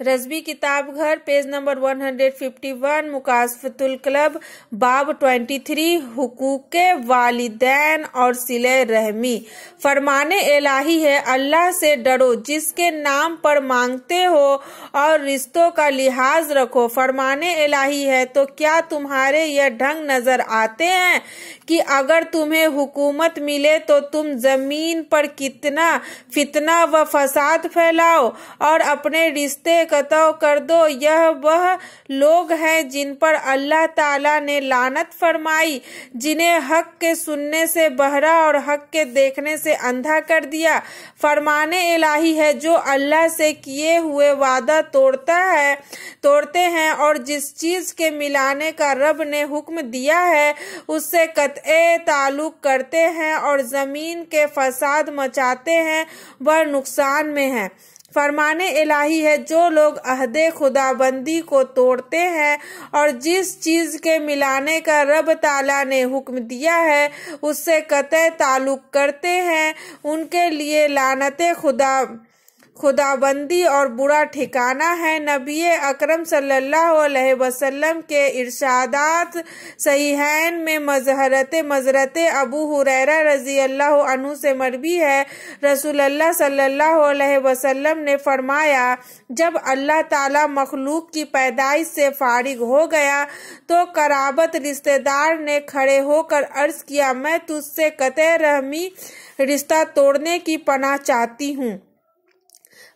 रजबी किताब घर page number 151 मुकाशफतुल club बाब 23 हुकूक वालदेन और सिले रहमी फरमाने एलाही है अल्लाह से डरो जिसके नाम पर मांगते हो और रिश्तों का लिहाज रखो फरमाने एलाही है तो क्या तुम्हारे यह ढंग नजर आते हैं कि अगर तुम्हें हुकूमत मिले तो तुम जमीन पर कितना फितना व फसाद फैलाओ और अपने रिश्ते कतौ कर दो यह वह लोग हैं जिन पर अल्लाह ताला ने लानत फरमाई जिन्हें हक के सुनने से बहरा और हक के देखने से अंधा कर दिया फरमाने इलाही है जो अल्लाह से किए हुए वादा तोड़ता है तोड़ते हैं और जिस चीज़ के मिलाने का रब ने हुक्म दिया है उससे कतए ताल्लुक करते हैं और ज़मीन के फसाद मचाते हैं वह नुकसान में है फरमान इलाही है जो लोग अहद खुदाबंदी को तोड़ते हैं और जिस चीज़ के मिलाने का रब ताला ने हुक्म दिया है उससे कतः ताल्लुक़ करते हैं उनके लिए लानत खुदा खुदाबंदी और बुरा ठिकाना है नबी अकरम सल्लल्लाहु अलैहि वसल्लम के इरशादात सहीहैन में मजहरत मजरत अबू हुरैरा रजी अल्लाह अनु से मरबी है रसूल अल्लाह सल्लल्लाहु अलैहि वसल्लम ने फरमाया जब अल्लाह ताला मखलूक की पैदाइश से फारिग हो गया तो कराबत रिश्तेदार ने खड़े होकर अर्ज किया मैं तुझसे कतः रहमी रिश्ता तोड़ने की पनाह चाहती हूँ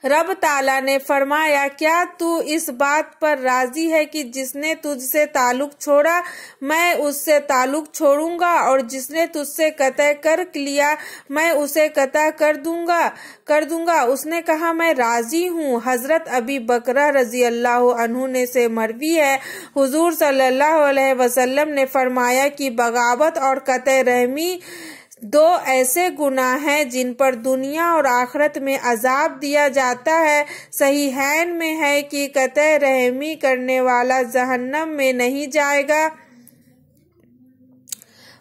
रब ताला ने फरमाया क्या तू इस बात पर राजी है कि जिसने तुझसे ताल्लुक छोड़ा मैं उससे ताल्लुक छोड़ूंगा और जिसने तुझसे कत कर लिया मैं उसे कत कर दूंगा कर दूंगा उसने कहा मैं राजी हूँ हजरत अबी बकरा रजी अल्लाह अनहू से मरवी है हुजूर सल्लल्लाहु अलैहि वसल्लम ने फरमाया कि बगावत और कतः रहमी दो ऐसे गुना हैं जिन पर दुनिया और आखरत में अजाब दिया जाता है सही हैन में है कि कत रहमी करने वाला जहन्नम में नहीं जाएगा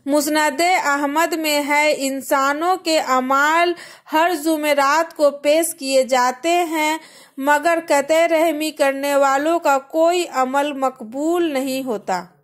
मुस्ंद अहमद में है इंसानों के अमाल हर जुमेरात को पेश किए जाते हैं मगर कत रहमी करने वालों का कोई अमल मकबूल नहीं होता